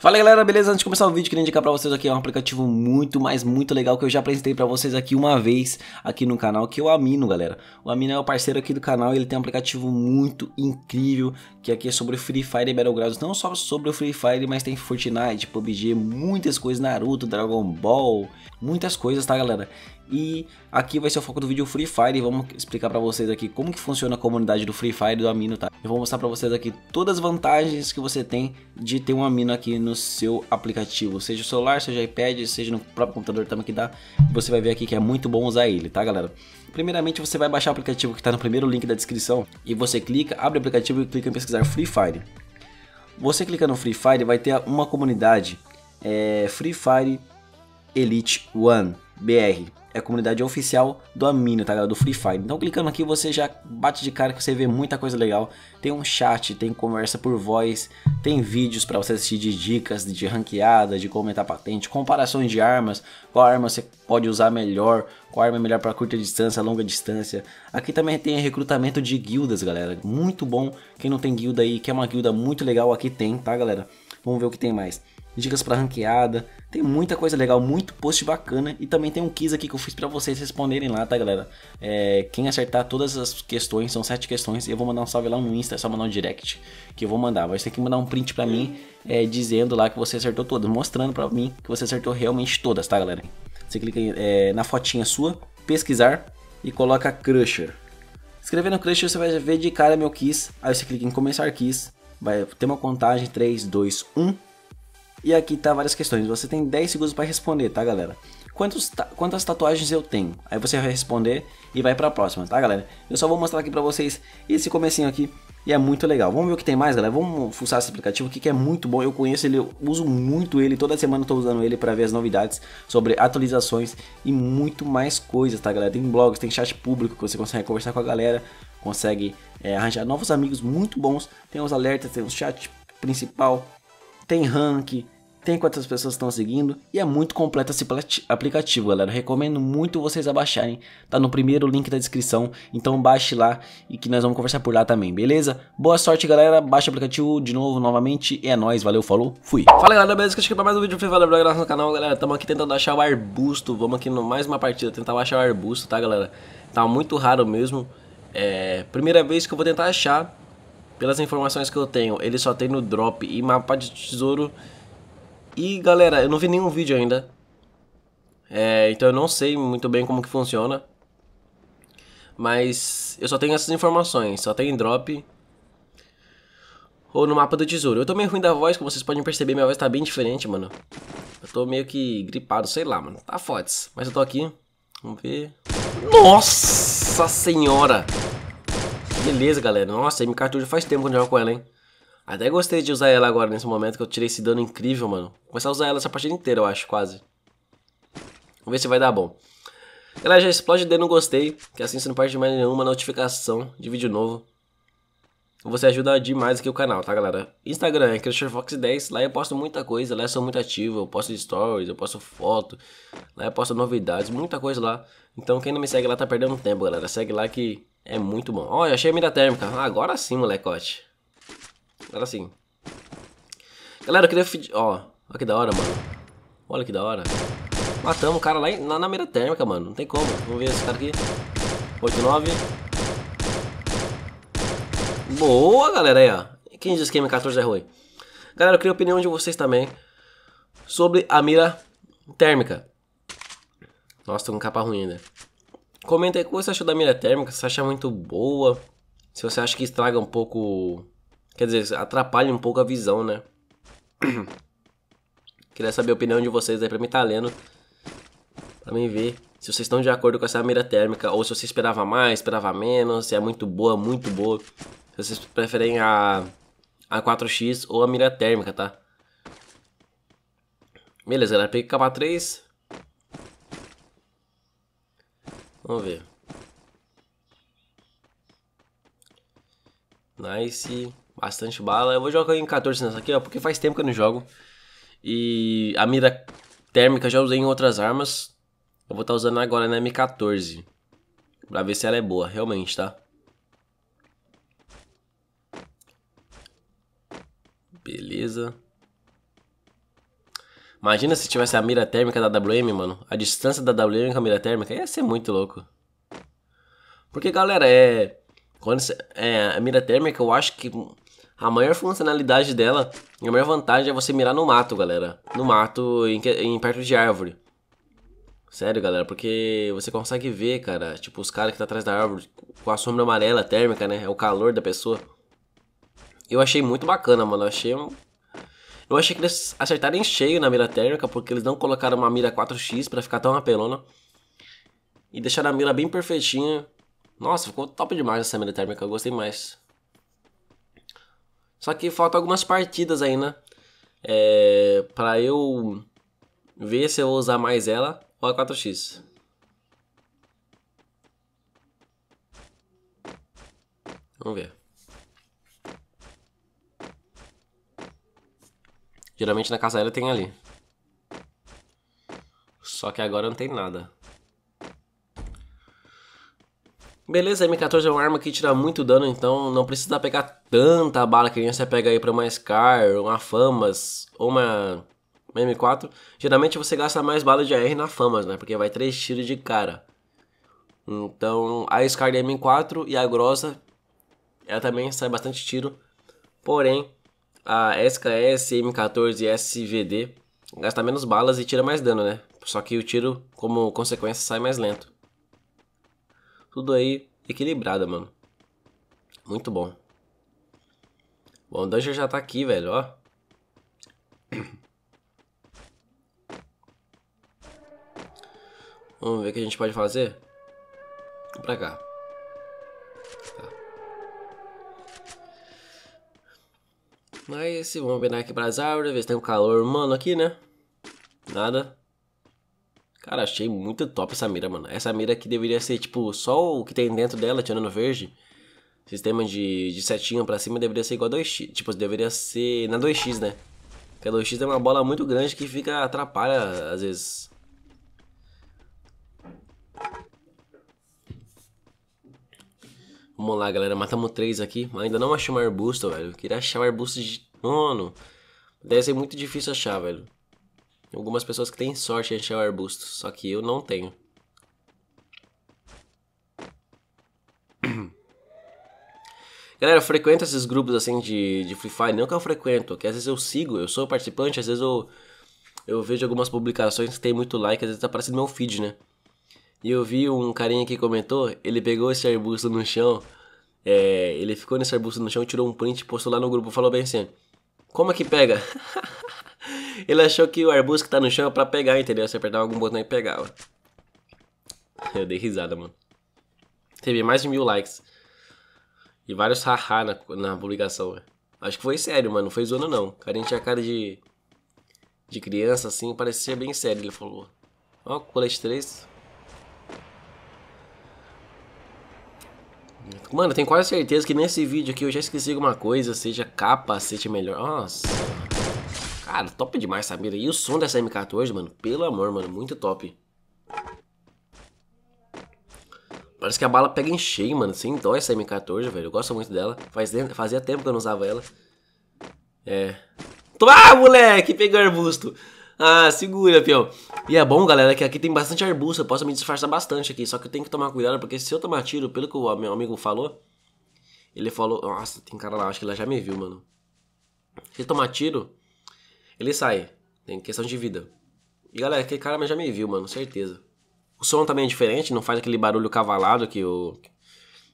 Fala galera, beleza? Antes de começar o vídeo, queria indicar pra vocês aqui é um aplicativo muito, mas muito legal que eu já apresentei pra vocês aqui uma vez aqui no canal, que é o Amino, galera. O Amino é o parceiro aqui do canal e ele tem um aplicativo muito incrível, que aqui é sobre Free Fire e Battlegrounds, não só sobre o Free Fire, mas tem Fortnite, PUBG, muitas coisas, Naruto, Dragon Ball, muitas coisas, tá galera? E aqui vai ser o foco do vídeo Free Fire e vamos explicar para vocês aqui como que funciona a comunidade do Free Fire do Amino, tá? Eu vou mostrar para vocês aqui todas as vantagens que você tem de ter um Amino aqui no seu aplicativo, seja o celular, seja iPad, seja no próprio computador também que dá. Você vai ver aqui que é muito bom usar ele, tá, galera? Primeiramente, você vai baixar o aplicativo que está no primeiro link da descrição e você clica, abre o aplicativo e clica em pesquisar Free Fire. Você clica no Free Fire vai ter uma comunidade é, Free Fire Elite One BR. É a comunidade oficial do Amino, tá galera? Do Free Fire. Então clicando aqui você já bate de cara que você vê muita coisa legal. Tem um chat, tem conversa por voz, tem vídeos para você assistir de dicas, de ranqueada, de comentar patente, comparações de armas, qual arma você pode usar melhor, qual arma é melhor para curta distância, longa distância. Aqui também tem recrutamento de guildas, galera. Muito bom. Quem não tem guilda aí, que é uma guilda muito legal, aqui tem, tá galera? Vamos ver o que tem mais. Dicas para ranqueada. Tem muita coisa legal, muito post bacana. E também tem um quiz aqui que eu fiz para vocês responderem lá, tá, galera? É, quem acertar todas as questões, são sete questões, eu vou mandar um salve lá no Insta, é só mandar um direct que eu vou mandar. Vai ter que mandar um print para mim é, dizendo lá que você acertou todas, mostrando para mim que você acertou realmente todas, tá, galera? Você clica é, na fotinha sua, pesquisar e coloca Crusher. Escrevendo Crusher você vai ver de cara meu quiz. aí você clica em começar quiz. Vai ter uma contagem 3, 2, 1. E aqui tá várias questões. Você tem 10 segundos para responder, tá, galera? Quantos, ta quantas tatuagens eu tenho? Aí você vai responder e vai para a próxima, tá, galera? Eu só vou mostrar aqui para vocês esse comecinho aqui e é muito legal. Vamos ver o que tem mais, galera? Vamos fuçar esse aplicativo aqui que é muito bom. Eu conheço ele, eu uso muito ele. Toda semana estou usando ele para ver as novidades sobre atualizações e muito mais coisas, tá, galera? Tem blogs, tem chat público que você consegue conversar com a galera consegue é, arranjar novos amigos muito bons. Tem os alertas, tem o chat principal, tem rank, tem quantas pessoas estão seguindo e é muito completo esse aplicativo, galera. recomendo muito vocês abaixarem. Tá no primeiro link da descrição, então baixe lá e que nós vamos conversar por lá também, beleza? Boa sorte, galera. Baixe o aplicativo de novo, novamente. E é nóis, valeu, falou, fui. Fala, galera, beleza? Que eu pra mais um vídeo. Valeu obrigado no canal, galera. Tamo aqui tentando achar o arbusto. Vamos aqui no mais uma partida, tentar achar o arbusto, tá, galera? Tá muito raro mesmo. É, primeira vez que eu vou tentar achar, pelas informações que eu tenho, ele só tem no drop e mapa de tesouro. E galera, eu não vi nenhum vídeo ainda. É, então eu não sei muito bem como que funciona. Mas eu só tenho essas informações, só tem drop ou no mapa do tesouro. Eu tô meio ruim da voz, como vocês podem perceber, minha voz tá bem diferente, mano. Eu tô meio que gripado, sei lá, mano. Tá foda -se. Mas eu tô aqui. Vamos ver. Nossa! Nossa senhora! Beleza, galera. Nossa, a MK2 já faz tempo que eu jogo com ela, hein? Até gostei de usar ela agora, nesse momento que eu tirei esse dano incrível, mano. Vou começar a usar ela essa partida inteira, eu acho, quase. Vamos ver se vai dar bom. Galera, já explode de não gostei, que assim você não perde mais nenhuma notificação de vídeo novo. Você ajuda demais aqui o canal, tá, galera? Instagram é CrusherFox10, lá eu posto muita coisa, lá eu sou muito ativo, eu posto stories, eu posto foto, lá eu posto novidades, muita coisa lá. Então quem não me segue lá tá perdendo tempo, galera. Segue lá que é muito bom. eu achei a mira térmica. Ah, agora sim, molecote. Agora sim. Galera, eu queria... Ó, oh, olha que da hora, mano. Olha que da hora. Matamos o cara lá na, na mira térmica, mano. Não tem como. Vamos ver esse cara aqui. 8, 9. Boa, galera aí, ó. Quem diz que M14 é ruim? Galera, eu queria a opinião de vocês também sobre a mira térmica. Nossa, tô com capa ruim ainda. Comenta aí o que você achou da mira térmica, se você acha muito boa, se você acha que estraga um pouco, quer dizer, atrapalha um pouco a visão, né? Queria saber a opinião de vocês aí pra mim tá lendo, pra mim ver se vocês estão de acordo com essa mira térmica, ou se você esperava mais, esperava menos, se é muito boa, muito boa. Se vocês preferem a, a 4X ou a mira térmica, tá? Beleza, galera, peguei capa 3, Vamos ver. Nice. Bastante bala. Eu vou jogar em 14 nessa aqui, ó. Porque faz tempo que eu não jogo. E a mira térmica já usei em outras armas. Eu vou estar tá usando agora na M14. Pra ver se ela é boa, realmente, tá? Beleza. Imagina se tivesse a mira térmica da WM, mano. A distância da WM com a mira térmica ia ser muito louco. Porque, galera, é. Quando é, a mira térmica, eu acho que a maior funcionalidade dela, a maior vantagem é você mirar no mato, galera. No mato, em, em perto de árvore. Sério, galera, porque você consegue ver, cara, tipo, os caras que tá atrás da árvore com a sombra amarela térmica, né? É o calor da pessoa. Eu achei muito bacana, mano. Eu achei eu achei que eles acertaram em cheio na mira térmica, porque eles não colocaram uma mira 4x para ficar tão apelona. E deixaram a mira bem perfeitinha. Nossa, ficou top demais essa mira térmica, eu gostei mais. Só que faltam algumas partidas ainda. Né? É, pra eu ver se eu vou usar mais ela ou a 4x. Vamos ver. Geralmente na casa aérea tem ali. Só que agora não tem nada. Beleza, a M14 é uma arma que tira muito dano, então não precisa pegar tanta bala que nem você pega aí pra uma Scar, uma Famas ou uma, M4. Geralmente você gasta mais bala de AR na Famas, né? Porque vai 3 tiros de cara. Então a Scar da M4 e a Grossa, ela também sai bastante tiro, porém a SKS M14 SVD gasta menos balas e tira mais dano, né? Só que o tiro, como consequência, sai mais lento. Tudo aí equilibrado, mano. Muito bom. Bom, o Dungeon já tá aqui, velho, ó. Vamos ver o que a gente pode fazer. Pra cá. Mas vamos virar aqui pras árvores, ver se tem um calor humano aqui, né? Nada. Cara, achei muito top essa mira, mano. Essa mira aqui deveria ser, tipo, só o que tem dentro dela, tirando verde. Sistema de, de setinha pra cima deveria ser igual a 2x. Tipo, deveria ser na 2x, né? Porque a 2x é uma bola muito grande que fica atrapalha, às vezes, Vamos lá, galera. Matamos três aqui. Ainda não achamos arbusto, velho. Eu queria achar um arbusto de nono. Deve ser muito difícil achar, velho. Tem algumas pessoas que têm sorte em achar o arbusto. Só que eu não tenho. Galera, frequenta esses grupos assim de, de Free Fire. Não que eu frequento, que às vezes eu sigo, eu sou participante, às vezes eu, eu vejo algumas publicações que tem muito like, às vezes tá aparecendo meu feed, né? E eu vi um carinha que comentou, ele pegou esse arbusto no chão, é, ele ficou nesse arbusto no chão, tirou um print, postou lá no grupo, falou bem assim, como é que pega? ele achou que o arbusto que tá no chão é pra pegar, entendeu? Você apertava algum botão e pegava. Eu dei risada, mano. Teve mais de mil likes. E vários haha na, na publicação, velho. Acho que foi sério, mano. Não foi zona, não. O carinha tinha cara de, de criança, assim. Parecia ser bem sério, ele falou. Ó, oh, colete 3. Mano, eu tenho quase certeza que nesse vídeo aqui eu já esqueci alguma coisa, seja capa, seja melhor. Nossa. Cara, top demais essa mira. E o som dessa M14, mano, pelo amor, mano, muito top. Parece que a bala pega em cheio, mano, sem dó essa M14, velho. Eu gosto muito dela. Faz, fazia tempo que eu não usava ela. É. Toma, ah, moleque! Pegou arbusto. Ah, segura, peão. E é bom, galera, que aqui tem bastante arbusto. Eu posso me disfarçar bastante aqui. Só que eu tenho que tomar cuidado, porque se eu tomar tiro, pelo que o meu amigo falou... Ele falou... Nossa, tem cara lá. Acho que ela já me viu, mano. Se tomar tiro, ele sai. Tem questão de vida. E, galera, aquele cara já me viu, mano. Certeza. O som também é diferente. Não faz aquele barulho cavalado que o...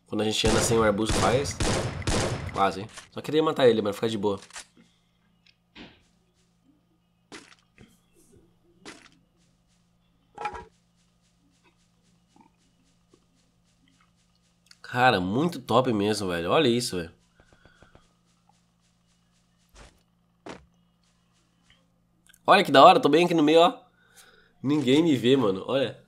Quando a gente anda sem o arbusto faz. Quase. Só queria matar ele, mano. Ficar de boa. Cara, muito top mesmo, velho. Olha isso, velho. Olha que da hora, tô bem aqui no meio, ó. Ninguém me vê, mano. Olha.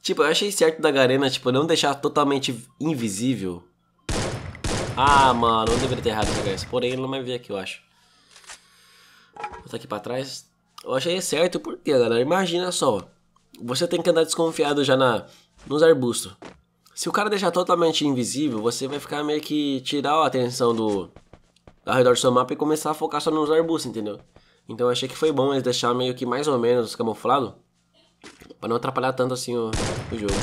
Tipo, eu achei certo da Garena, tipo, não deixar totalmente invisível. Ah, mano, eu deveria ter errado essa né, Porém, ele não vai ver aqui, eu acho. Vou botar aqui pra trás. Eu achei certo porque, galera, imagina só. Você tem que andar desconfiado já na, nos arbustos. Se o cara deixar totalmente invisível, você vai ficar meio que tirar a atenção do ao redor do seu mapa e começar a focar só nos arbustos, entendeu? Então eu achei que foi bom eles deixar meio que mais ou menos camuflado para não atrapalhar tanto assim o, o jogo.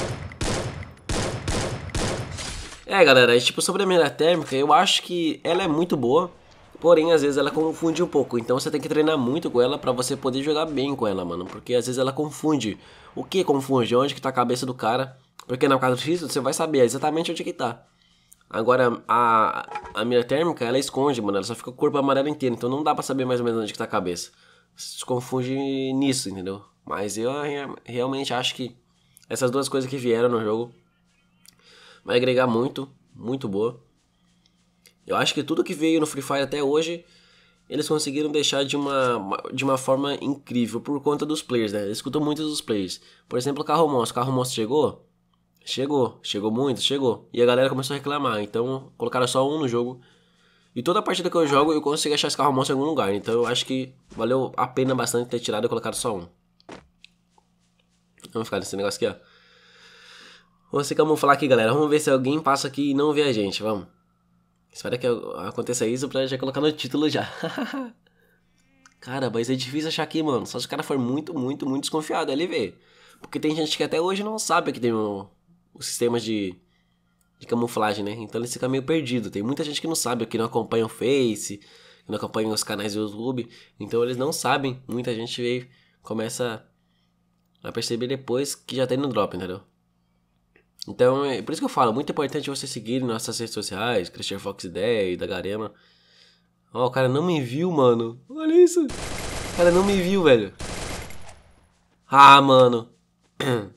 É, galera, e, tipo, sobre a mira térmica, eu acho que ela é muito boa, porém, às vezes ela confunde um pouco. Então você tem que treinar muito com ela para você poder jogar bem com ela, mano. Porque às vezes ela confunde. O que confunde? Onde que tá a cabeça do cara? Porque na quadra física você vai saber exatamente onde que tá. Agora, a, a mira térmica, ela esconde, mano. Ela só fica o corpo amarelo inteiro. Então não dá pra saber mais ou menos onde que tá a cabeça. Se confunde nisso, entendeu? Mas eu é, realmente acho que essas duas coisas que vieram no jogo vai agregar muito. Muito boa. Eu acho que tudo que veio no Free Fire até hoje, eles conseguiram deixar de uma, de uma forma incrível por conta dos players, né? Eu escuto muito dos players. Por exemplo, o Carro Monstro. O Carro Monstro chegou, Chegou, chegou muito, chegou. E a galera começou a reclamar, então colocaram só um no jogo. E toda a partida que eu jogo, eu consigo achar esse carro monstro em algum lugar. Então eu acho que valeu a pena bastante ter tirado e colocado só um. Vamos ficar nesse negócio aqui, ó. Vamos se camuflar aqui, galera. Vamos ver se alguém passa aqui e não vê a gente, vamos. Espero que aconteça isso pra já colocar no título já. cara, mas é difícil achar aqui, mano. Só se o cara for muito, muito, muito desconfiado, ele é vê. Porque tem gente que até hoje não sabe que tem um os sistemas de, de camuflagem, né? Então eles ficam meio perdidos. Tem muita gente que não sabe, que não acompanha o Face, que não acompanha os canais do YouTube. Então eles não sabem. Muita gente veio, começa a perceber depois que já tá indo no drop, entendeu? Então, é por isso que eu falo, muito importante vocês seguirem nossas redes sociais, Christian Fox 10, da Garema. Ó, oh, o cara não me viu, mano. Olha isso. O cara não me viu, velho. Ah, mano.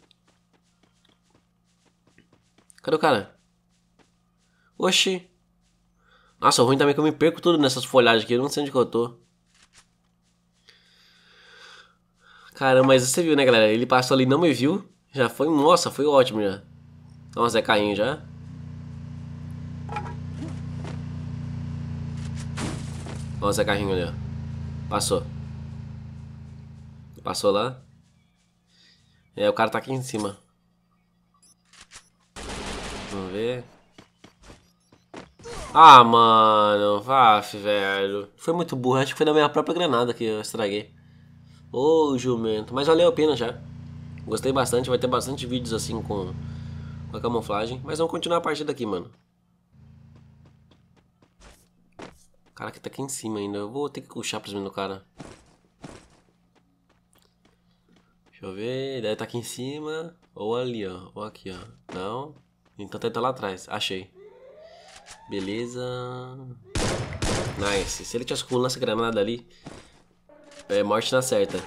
Cadê o cara? Oxi. Nossa, o ruim também é que eu me perco tudo nessas folhagens aqui. Eu não sei onde que eu tô. Caramba, mas você viu, né, galera? Ele passou ali e não me viu. Já foi... Nossa, foi ótimo já. Nossa, é carrinho já. Nossa, é carrinho ali, ó. Passou. Passou lá. É, o cara tá aqui em cima. Vamos ver. Ah, mano. Vaf, velho. Foi muito burro. Acho que foi da minha própria granada que eu estraguei. Ô, oh, jumento. Mas valeu a pena já. Gostei bastante. Vai ter bastante vídeos assim com, com a camuflagem. Mas vamos continuar a partida aqui, mano. Cara que tá aqui em cima ainda. Eu vou ter que puxar pra cima do cara. Deixa eu ver. Deve tá aqui em cima. Ou ali, ó. Ou aqui, ó. Não. Então tenta tá, tá lá atrás. Achei. Beleza. Nice. Se ele tivesse com lança granada ali, é morte na certa.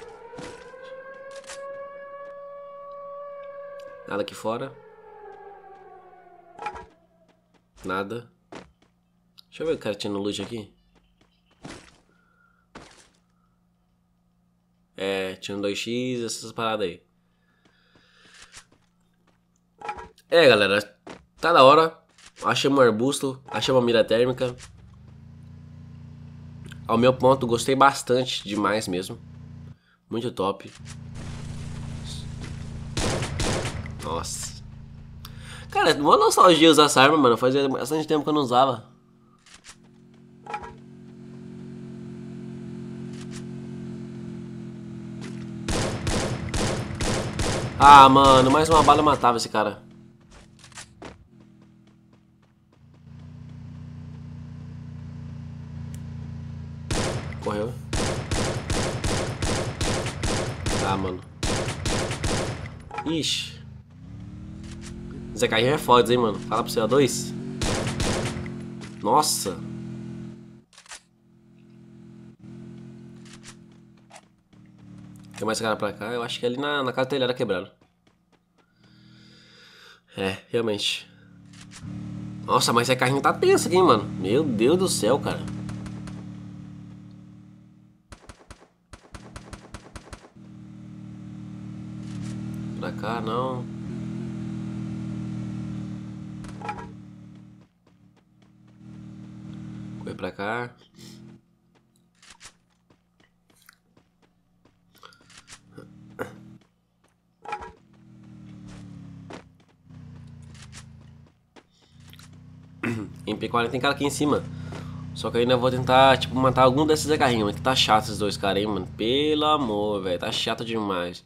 Nada aqui fora. Nada. Deixa eu ver o cara tirando loot aqui. É, tirando 2x, essas paradas aí. É, galera, Tá da hora. Achei um arbusto, Achei uma mira térmica. Ao meu ponto, gostei bastante, demais mesmo. Muito top. Nossa. Cara, é uma nostalgia usar essa arma, mano. Fazia bastante tempo que eu não usava. Ah, mano, mais uma bala matava esse cara. Ixi. Zé Carrinho é foda, hein, mano. Fala pro CO2. Nossa. Tem mais cara pra cá? Eu acho que é ali na, na casa telhada é quebrando. É, realmente. Nossa, mas esse carrinho tá tenso aqui, hein, mano. Meu Deus do céu, cara. vem pra cá. MP40 tem cara aqui em cima. Só que eu ainda vou tentar, tipo, matar algum desses agarrinhos. Que tá chato esses dois caras, hein, mano. Pelo amor, velho. Tá chato demais.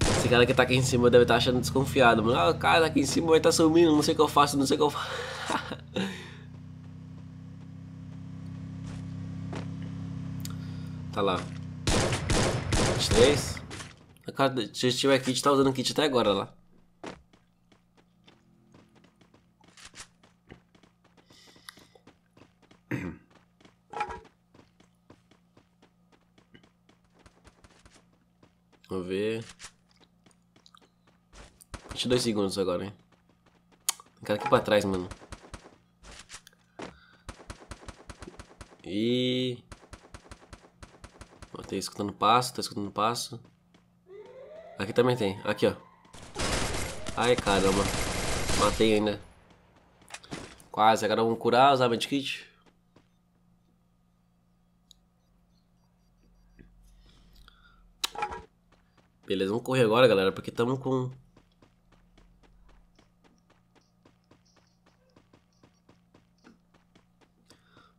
Esse cara que tá aqui em cima deve estar tá achando desconfiado, mano. Ah, o cara tá aqui em cima vai estar tá sumindo, não sei o que eu faço, não sei o que eu faço. Tá lá. 23. A cara se tiver kit, tá usando kit até agora lá. Vamos ver. 22 segundos agora, hein? Tem cara aqui pra trás, mano. E... Ó, tem escutando tá passo, tá escutando passo. Aqui também tem. Aqui, ó. Ai, caramba. Matei ainda. Quase. Agora vamos curar, usar medkit. Beleza, vamos correr agora, galera, porque estamos com...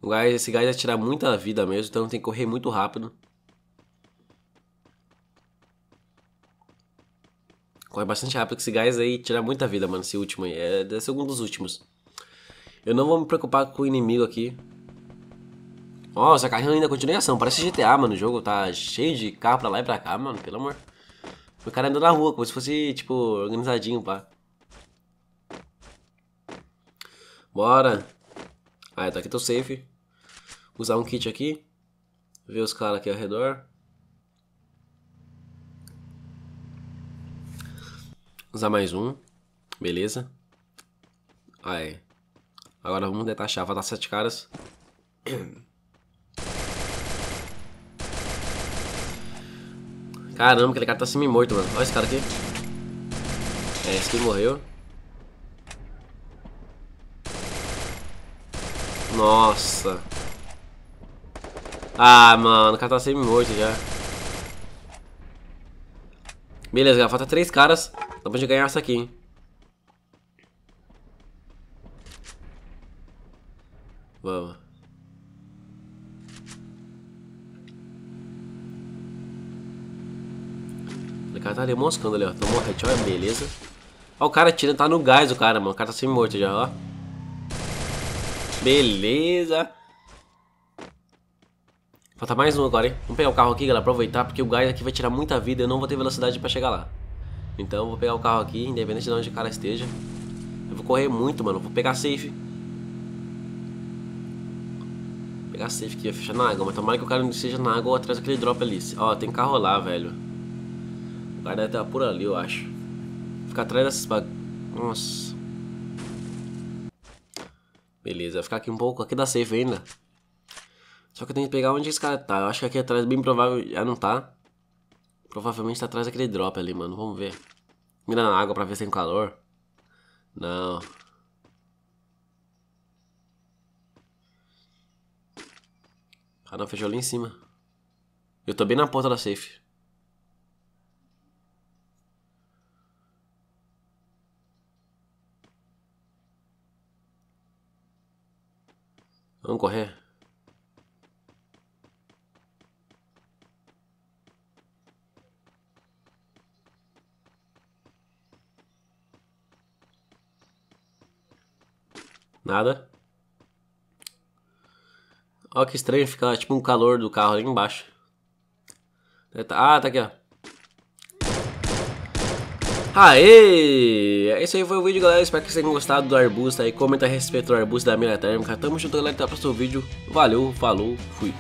O gás, esse gás vai tirar muita vida mesmo, então tem que correr muito rápido. Corre bastante rápido com esse gás aí tira muita vida, mano. Esse último aí. É, deve ser um dos últimos. Eu não vou me preocupar com o inimigo aqui. Ó, oh, essa carrinha ainda continua em ação. Parece GTA, mano. O jogo tá cheio de carro pra lá e pra cá, mano. Pelo amor. O cara andando na rua, como se fosse, tipo, organizadinho, pá. Bora. Ah, tá aqui, tô safe. Usar um kit aqui. Ver os caras aqui ao redor. usar mais um. Beleza. Aí. Agora vamos detachar falta Sete Caras. Caramba, aquele cara tá semi-morto, mano. Olha esse cara aqui. É, esse que morreu. Nossa. Ah, mano, o cara tá semi-morto já. Beleza, galera. Falta três caras. Acabamos de ganhar essa aqui, hein? Vamos. O cara tá ali moscando ali, ó. Tomou um headshot, beleza. Ó, o cara tira, tá no gás o cara, mano. O cara tá semi morto já, ó. Beleza. Falta mais um agora, hein? Vamos pegar o carro aqui, galera, aproveitar, porque o gás aqui vai tirar muita vida e eu não vou ter velocidade pra chegar lá. Então eu vou pegar o carro aqui, independente de onde o cara esteja. Eu vou correr muito, mano. Vou pegar safe. Vou pegar safe aqui, fechar na água. Mas tomara que o cara não esteja na água ou atrás daquele drop ali. Ó, tem carro lá, velho. O cara deve estar por ali, eu acho. Ficar atrás dessas bag... Nossa. Beleza, ficar aqui um pouco. Aqui dá safe ainda. Só que eu tenho que pegar onde esse cara tá. Eu acho que aqui atrás bem provável já não tá. Provavelmente tá atrás daquele drop ali, mano. Vamos ver. Mira na água pra ver se tem calor. Não. Ah, não. Fechou ali em cima. Eu tô bem na porta da safe. Vamos correr. Nada. Ó que estranho, fica tipo um calor do carro ali embaixo. Né, tá, ah, tá aqui, ó. Aê! Esse é aí foi o vídeo, galera. Espero que vocês tenham gostado do arbusto aí. Comenta a respeito do arbusto da mira térmica. Tamo junto, galera. Até o próximo vídeo. Valeu, falou, fui.